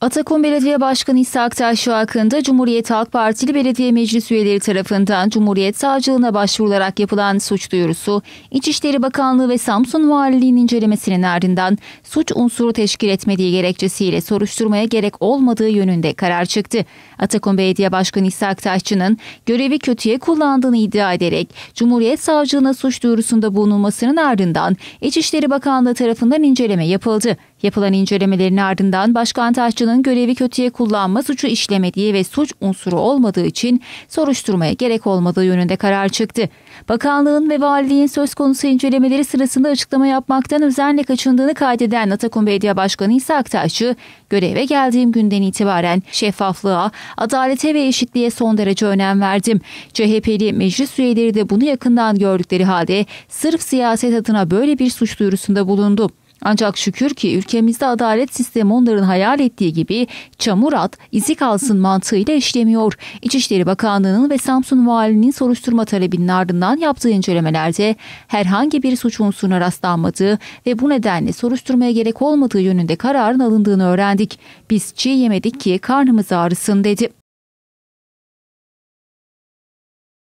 Atakum Belediye Başkanı İsa Aktaş hakkında Cumhuriyet Halk Partili Belediye Meclis üyeleri tarafından Cumhuriyet Savcılığına başvurularak yapılan suç duyurusu, İçişleri Bakanlığı ve Samsun Valiliği'nin incelemesinin ardından suç unsuru teşkil etmediği gerekçesiyle soruşturmaya gerek olmadığı yönünde karar çıktı. Atakum Belediye Başkanı İsa Aktaşçı'nın görevi kötüye kullandığını iddia ederek Cumhuriyet Savcılığına suç duyurusunda bulunulmasının ardından İçişleri Bakanlığı tarafından inceleme yapıldı. Yapılan incelemelerin ardından Başkan Taşçı savcının görevi kötüye kullanma suçu işlemediği ve suç unsuru olmadığı için soruşturmaya gerek olmadığı yönünde karar çıktı. Bakanlığın ve valiliğin söz konusu incelemeleri sırasında açıklama yapmaktan özenle kaçındığını kaydeden Atakum Belediye Başkanı İsa Aktaşçı, göreve geldiğim günden itibaren şeffaflığa, adalete ve eşitliğe son derece önem verdim. CHP'li meclis üyeleri de bunu yakından gördükleri halde sırf siyaset adına böyle bir suç duyurusunda bulundu. Ancak şükür ki ülkemizde adalet sistemi onların hayal ettiği gibi çamur at, izi kalsın mantığıyla işlemiyor. İçişleri Bakanlığı'nın ve Samsun Valinin soruşturma talebinin ardından yaptığı incelemelerde herhangi bir suç unsuruna rastlanmadığı ve bu nedenle soruşturmaya gerek olmadığı yönünde kararın alındığını öğrendik. Biz çiğ yemedik ki karnımız ağrısın dedi.